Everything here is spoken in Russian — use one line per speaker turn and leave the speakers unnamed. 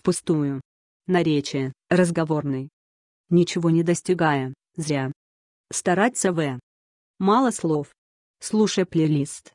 впустую. Наречие, разговорный. Ничего не достигая, зря. Стараться в. Мало слов. Слушай плейлист.